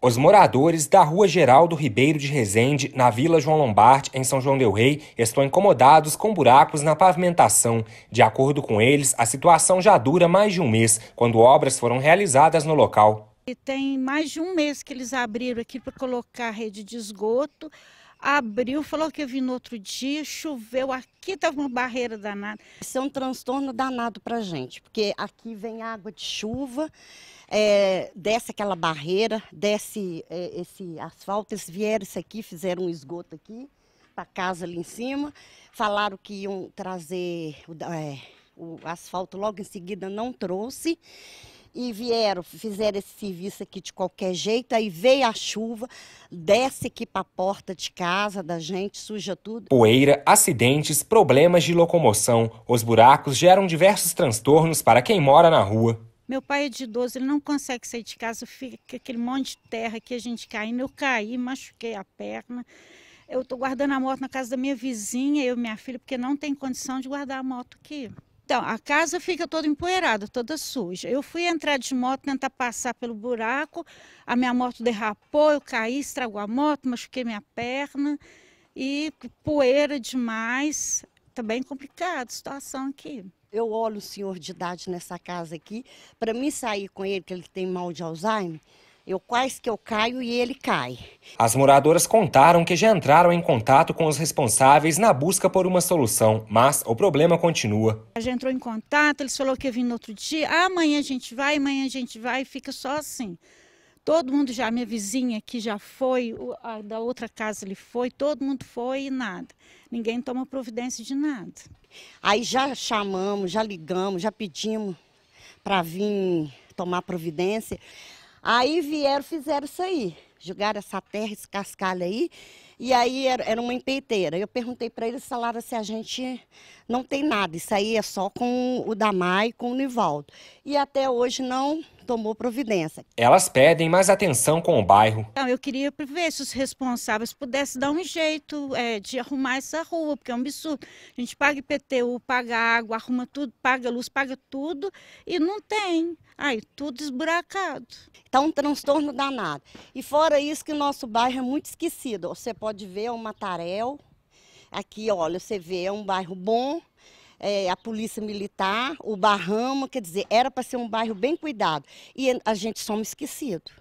Os moradores da Rua Geraldo Ribeiro de Rezende, na Vila João Lombardi, em São João del Rei, estão incomodados com buracos na pavimentação. De acordo com eles, a situação já dura mais de um mês, quando obras foram realizadas no local. E tem mais de um mês que eles abriram aqui para colocar rede de esgoto abriu, falou que eu vim no outro dia, choveu, aqui estava uma barreira danada. Isso é um transtorno danado para gente, porque aqui vem água de chuva, é, desce aquela barreira, desce é, esse asfalto, eles vieram isso aqui, fizeram um esgoto aqui, para casa ali em cima, falaram que iam trazer é, o asfalto logo em seguida, não trouxe e vieram, fizeram esse serviço aqui de qualquer jeito, aí veio a chuva, desce aqui para a porta de casa da gente, suja tudo. Poeira, acidentes, problemas de locomoção, os buracos geram diversos transtornos para quem mora na rua. Meu pai é de idoso, ele não consegue sair de casa, fica aquele monte de terra que a gente caindo. Eu caí, machuquei a perna. Eu estou guardando a moto na casa da minha vizinha, eu e minha filha, porque não tem condição de guardar a moto aqui. Então, a casa fica toda empoeirada, toda suja. Eu fui entrar de moto, tentar passar pelo buraco, a minha moto derrapou, eu caí, estragou a moto, machuquei minha perna e poeira demais. Tá bem complicada a situação aqui. Eu olho o senhor de idade nessa casa aqui, para mim sair com ele, que ele tem mal de Alzheimer, eu quase que eu caio e ele cai. As moradoras contaram que já entraram em contato com os responsáveis na busca por uma solução, mas o problema continua. A gente entrou em contato, eles falou que ia vir no outro dia. Ah, amanhã a gente vai, amanhã a gente vai, fica só assim. Todo mundo já, minha vizinha que já foi, a da outra casa ele foi, todo mundo foi e nada. Ninguém toma providência de nada. Aí já chamamos, já ligamos, já pedimos para vir tomar providência. Aí vieram, fizeram isso aí. Jogaram essa terra, esse cascalho aí. E aí era, era uma empeiteira. Eu perguntei para eles, falaram se assim, a gente não tem nada. Isso aí é só com o Damai e com o Nivaldo. E até hoje não tomou providência. Elas pedem mais atenção com o bairro. Então, eu queria ver se os responsáveis pudessem dar um jeito é, de arrumar essa rua, porque é um absurdo. A gente paga IPTU, paga água, arruma tudo, paga luz, paga tudo e não tem. Aí, tudo esburacado. Está um transtorno danado. E fora isso que o nosso bairro é muito esquecido. Você pode ver, é um matarel. Aqui, olha, você vê, é um bairro bom, é, a polícia militar, o Barrama, quer dizer, era para ser um bairro bem cuidado. E a gente somos esquecidos.